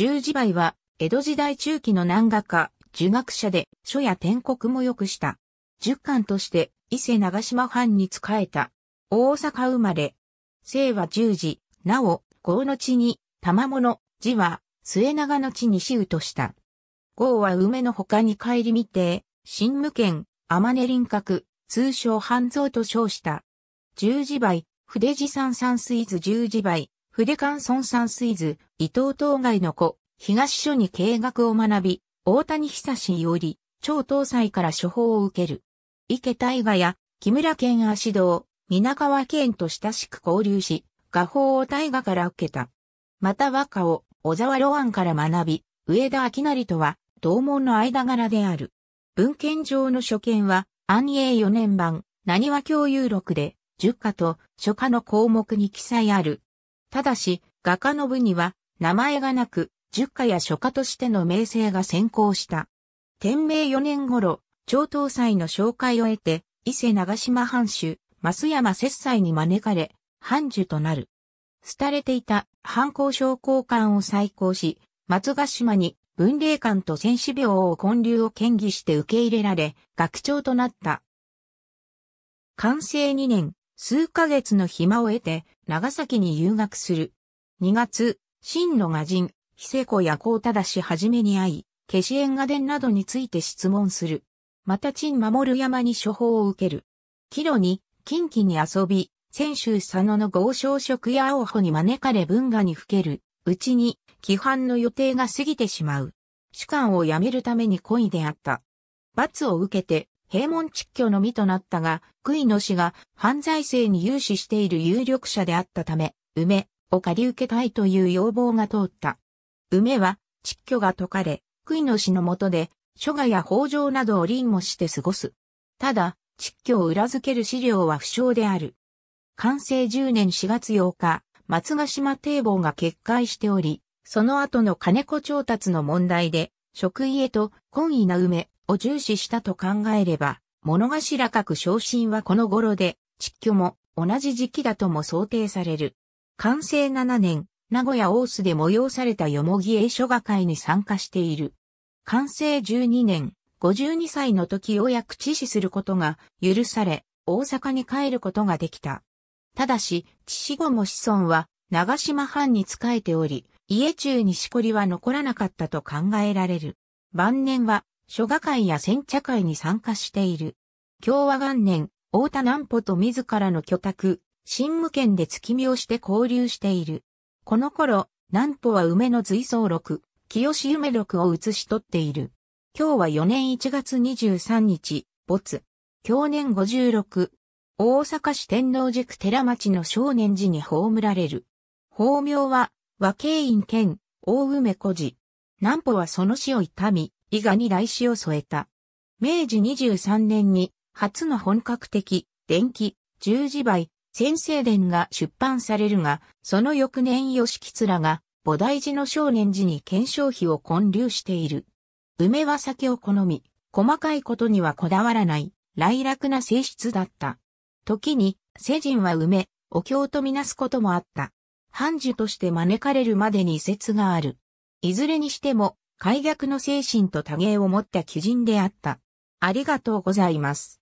十字梅は、江戸時代中期の南画家、儒学者で、書や天国もよくした。十巻として、伊勢長島藩に仕えた。大阪生まれ。姓は十字、なお、郷の地に、玉物、字は、末長の地に死とした。郷は梅の他に帰り見て、新無県、天根輪郭、通称半蔵と称した。十字梅、筆字山山水図十字梅、筆関孫三水図、伊藤東外の子、東書に経学を学び、大谷久志より、超東西から処方を受ける。池大河や木村健足道、皆川健と親しく交流し、画法を大河から受けた。また和歌を小沢露庵から学び、上田明成とは同門の間柄である。文献上の書見は安永4年版、何和共有録で、十歌課と書家の項目に記載あるただし、画家の部には名前がなく、十家や書家としての名声が先行した。天明四年頃、超東祭の紹介を得て、伊勢長島藩主、増山節祭に招かれ、藩主となる。廃れていた藩校商工館を再興し、松ヶ島に文霊館と戦士病を建立を建議して受け入れられ、学長となった。完成二年、数ヶ月の暇を得て、長崎に留学する。2月、真の画人、久子やだしはじめに会い、消し縁画伝などについて質問する。また陳守山に処方を受ける。帰路に、近畿に遊び、泉州佐野の豪商職や青穂に招かれ文画にふける。うちに、規範の予定が過ぎてしまう。主観をやめるために恋であった。罰を受けて、平門蟄居のみとなったが、杭ノ氏が犯罪性に融資している有力者であったため、梅を借り受けたいという要望が通った。梅は蟄居が解かれ、杭ノ氏の下で、諸賀や北条などを臨もして過ごす。ただ、蟄居を裏付ける資料は不詳である。完成10年4月8日、松ヶ島堤防が決壊しており、その後の金子調達の問題で、職位へと懇意な梅を重視したと考えれば、物頭く昇進はこの頃で、蟄居も同じ時期だとも想定される。完成7年、名古屋大須で催されたよもぎ絵書画会に参加している。完成12年、52歳の時をく致死することが許され、大阪に帰ることができた。ただし、致死後も子孫は長島藩に仕えており、家中にしこりは残らなかったと考えられる。晩年は書画会や煎茶会に参加している。共和元年、大田南穂と自らの居宅、新無県で月見をして交流している。この頃、南穂は梅の随想録、清梅録を写し取っている。今日は4年1月23日、没。去年56。大阪市天王寺区寺町の少年寺に葬られる。法名は、和慶院兼、大梅小寺。南穂はその死を痛み、伊賀に来詞を添えた。明治23年に初の本格的電気十字梅先生伝が出版されるが、その翌年吉吉らが菩提寺の少年寺に検証費を建立している。梅は酒を好み、細かいことにはこだわらない、来楽な性質だった。時に、世人は梅、お経とみなすこともあった。繁樹として招かれるまでに説がある。いずれにしても、開逆の精神と多芸を持った巨人であった。ありがとうございます。